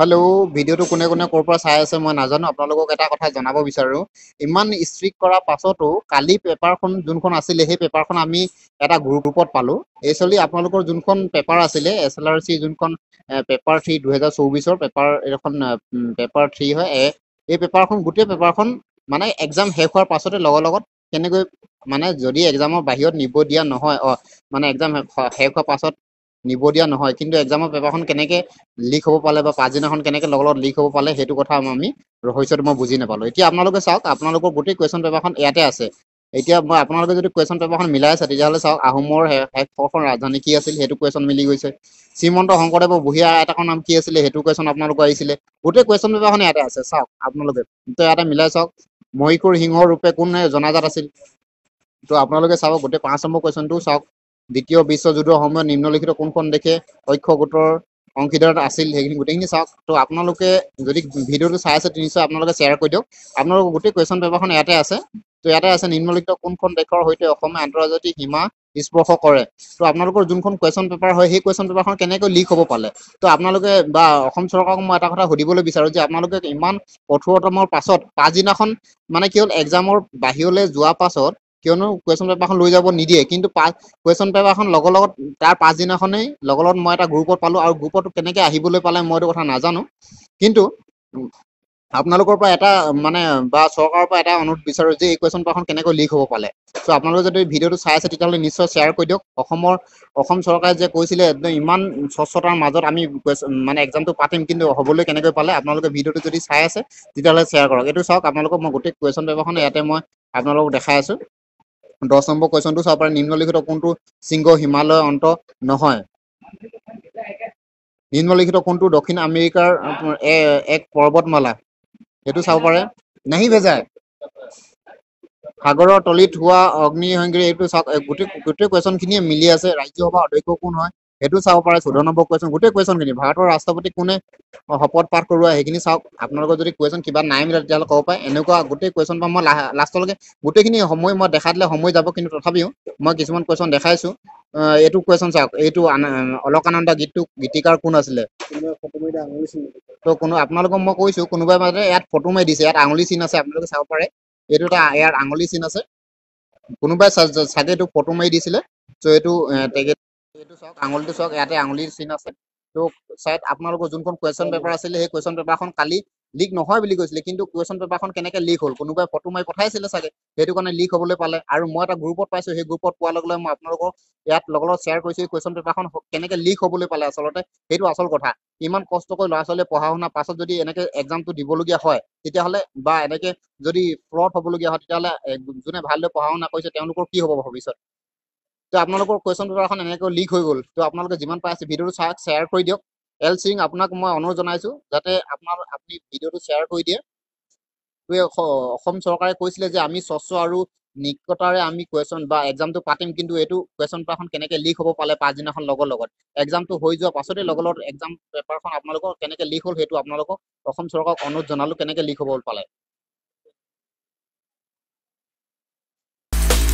hello' ভিডিঅ'টো কোনে কোনে ক'ৰ পৰা চাই আছে মই নাজানো আপোনালোকক এটা কথা জনাব বিচাৰোঁ ইমান ষ্ট্ৰিক কৰাৰ পাছতো কালি পেপাৰখন যোনখন আছিলে সেই পেপাৰখন আমি এটা গ্ৰুপত পালোঁ এছ এল আপোনালোকৰ যোনখন পেপাৰ আছিলে এছ এল আৰ চি যোনখন পেপাৰ থ্ৰী দুহেজাৰ চৌবিছৰ পেপাৰ এইখন পেপাৰ থ্ৰী হয় এই পেপাৰখন গোটেই পেপাৰখন মানে এক্সাম শেষ হোৱাৰ পাছতে লগৰ লগত কেনেকৈ মানে যদি এক্সামৰ বাহিৰত নিব দিয়া নহয় অঁ মানে এক্সাম শেষ হোৱাৰ পাছত নিব দিয়া নহয় কিন্তু এক্সামৰ পেপাৰখন কেনেকৈ লিক হ'ব পালে বা পাছদিনাখন কেনেকৈ লগত লিক হ'ব পালে সেইটো কথা আমি ৰহস্যটো মই বুজি নাপালোঁ এতিয়া আপোনালোকে চাওক আপোনালোকৰ গোটেই কুৱেশ্যন পেপাৰখন ইয়াতে আছে এতিয়া মই আপোনালোকে যদি কুৱেশ্যন পেপাৰখন মিলাই আছে তেতিয়াহ'লে চাওক আহোমৰ শেষৰখন ৰাজধানী কি আছিল সেইটো কুৱেশ্যন মিলি গৈছে শ্ৰীমন্ত শংকৰদেৱৰ বুঢ়ী আই নাম কি আছিলে সেইটো কুৱেশ্যন আপোনালোকৰ আহিছিলে গোটেই কুৱেশ্যন পেপাৰখন ইয়াতে আছে চাওক আপোনালোকে তো ইয়াতে মিলাই চাওক মহীশূৰ সিংহৰ ৰূপে কোন জনাজাত আছিল তো আপোনালোকে চাওক গোটেই পাঁচ নম্বৰ কুৱেশ্যনটো চাওক দ্বিতীয় বিশ্বযুদ্ধৰ সময়ত নিম্নলিখিত কোনখন দেশে ঐক্য গোটৰ অংশীদাৰত আছিল সেইখিনি গোটেইখিনি চাওক ত' আপোনালোকে যদি ভিডিঅ'টো চাই আছে তিনিশ আপোনালোকে শ্বেয়াৰ কৰি দিয়ক আপোনালোকৰ গোটেই কুৱেশ্যন পেপাৰখন ইয়াতে আছে ত' ইয়াতে আছে নিম্নলিখিত কোনখন দেশৰ সৈতে অসমে আন্তৰ্জাতিক সীমা স্পৰ্শ কৰে ত' আপোনালোকৰ যোনখন কুৱেশ্যন পেপাৰ হয় সেই কুৱেশ্যন পেপাৰখন কেনেকৈ লিক হ'ব পালে ত' আপোনালোকে বা অসম চৰকাৰক মই এটা কথা সুধিবলৈ বিচাৰোঁ যে আপোনালোকে ইমান কঠোৰতমৰ পাছত পাছদিনাখন মানে কি হ'ল এক্সামৰ বাহিৰলৈ যোৱাৰ পাছত কিয়নো কুৱেশ্যন পেপাৰখন লৈ যাব নিদিয়ে কিন্তু কুৱেশ্যন পেপাৰখন লগৰ লগত তাৰ পাছদিনাখনেই লগৰ লগত মই এটা গ্ৰুপত পালোঁ আৰু গ্ৰুপত কেনেকৈ আহিবলৈ পালে মই এইটো কথা নাজানো কিন্তু আপোনালোকৰ পৰা এটা মানে বা চৰকাৰৰ পৰা এটা অনুৰোধ বিচাৰোঁ যে এই কুৱেশ্যন পেপাৰখন কেনেকৈ লিক হ'ব পালে চ' আপোনালোকে যদি ভিডিঅ'টো চাই আছে তেতিয়াহ'লে নিশ্চয় শ্বেয়াৰ কৰি দিয়ক অসমৰ অসম চৰকাৰে যে কৈছিলে একদম ইমান স্বচ্ছতাৰ মাজত আমি মানে এক্সামটো পাতিম কিন্তু হ'বলৈ কেনেকৈ পালে আপোনালোকে ভিডিঅ'টো যদি চাই আছে তেতিয়াহ'লে শ্বেয়াৰ কৰক এইটো চাওক আপোনালোকক মই গোটেই কুৱেশ্যন পেপাৰখন ইয়াতে মই আপোনালোকক দেখাই আছোঁ দহ নম্বৰ কুৱেশ্যনটো চাব পাৰে নিম্নলিখিত কোনটো শৃংগ হিমালয় অন্ত নহয় নিম্নলিখিত কোনটো দক্ষিণ আমেৰিকাৰ এক পৰ্বতমালা সেইটো চাব পাৰে নাহি ভেজাই সাগৰৰ তলিত হোৱা অগ্নিসংগিৰি এইটো চাওক গোটেই গোটেই কুৱেশ্যনখিনিয়ে মিলি আছে ৰাজ্যসভাৰ অধ্যক্ষ কোন হয় সেইটো চাব পাৰে চৈধ্য নম্বৰ কুৱেশ্যন গোটেই কুৱেশ্যনখিনি ভাৰতৰ ৰাষ্ট্ৰপতি কোনে শপত পাঠ কৰোৱা সেইখিনি চাওক আপোনালোকৰ যদি কুৱেশ্যন কিবা নাই মিলে তেতিয়াহ'লে ক'ব পাৰে এনেকুৱা গোটেই কুৱেশ্যন পৰা মই লাষ্টলৈকে গোটেইখিনি সময় মই দেখা দিলে সময় যাব কিন্তু তথাপিও মই কিছুমান কুৱেশ্যন দেখাইছোঁ এইটো কুৱেশ্যন চাওক এইটো অলকানন্দ গীতটো গীতিকাৰ কোন আছিলে ত' কোনো আপোনালোকক মই কৈছোঁ কোনোবাই মানে ইয়াত ফটো মাৰি দিছে ইয়াত আঙুলি চিন আছে আপোনালোকে চাব পাৰে এইটো এটা ইয়াৰ আঙুলি চিন আছে কোনোবাই চাগে এইটো ফটো মাৰি দিছিলে চ' এইটো তেখেত আঙুলিটো চাওক ইয়াতে আঙুলিৰ চিন আছে তো চাইড আপোনালোকৰ যোনখন কুৱেশ্যন পেপাৰ আছিলে সেই কুৱেশ্যন পেপাৰখন কালি লিক নহয় বুলি কৈছিলে কিন্তু কুৱেশ্যন পেপাৰখন কেনেকৈ লিক হ'ল কোনোবাই ফটো মাৰি পঠাইছিলে চাগে সেইটো কাৰণে লিক হ'বলৈ পালে আৰু মই এটা গ্ৰুপত পাইছোঁ সেই গ্ৰুপত পোৱাৰ লগে লগে মই আপোনালোকক ইয়াত লগে লগত শ্বেয়াৰ কৰিছোঁ এই কুৱেশ্যন পেপাৰখন কেনেকৈ লিক হ'বলৈ পালে আচলতে সেইটো আচল কথা ইমান কষ্ট কৰি ল'ৰা ছোৱালীয়ে পঢ়া শুনাৰ পাছত যদি এনেকৈ এক্সামটো দিবলগীয়া হয় তেতিয়াহ'লে বা এনেকৈ যদি ফ্ৰড হ'বলগীয়া হয় তেতিয়াহ'লে যোনে ভালদৰে পঢ়া শুনা কৰিছে তেওঁলোকৰ কি হ'ব ভৱিষ্যত তো আপোনালোকৰ কুৱেশ্যন পেপাৰখন এনেকৈ লিক হৈ গ'ল তো আপোনালোকে যিমান পাই আছে ভিডিঅ'টো চাওক শ্বেয়াৰ কৰি দিয়ক এল সিং আপোনাক মই অনুৰোধ জনাইছোঁ যাতে আপোনাৰ আপুনি ভিডিঅ'টো শ্বেয়াৰ কৰি দিয়ে টোৱে অসম চৰকাৰে কৈছিলে যে আমি স্বচ্ছ আৰু নিকটাৰে আমি কুৱেশ্যন বা এক্সামটো পাতিম কিন্তু এইটো কুৱেশ্যন পেপাৰখন কেনেকৈ লিক হ'ব পালে পাছদিনাখন লগৰ লগত এক্সামটো হৈ যোৱাৰ পাছতে লগৰ লগত এক্সাম পেপাৰখন আপোনালোকৰ কেনেকৈ লিক হ'ল সেইটো আপোনালোকক অসম চৰকাৰক অনুৰোধ জনালোঁ কেনেকৈ লিক হ'ব পালে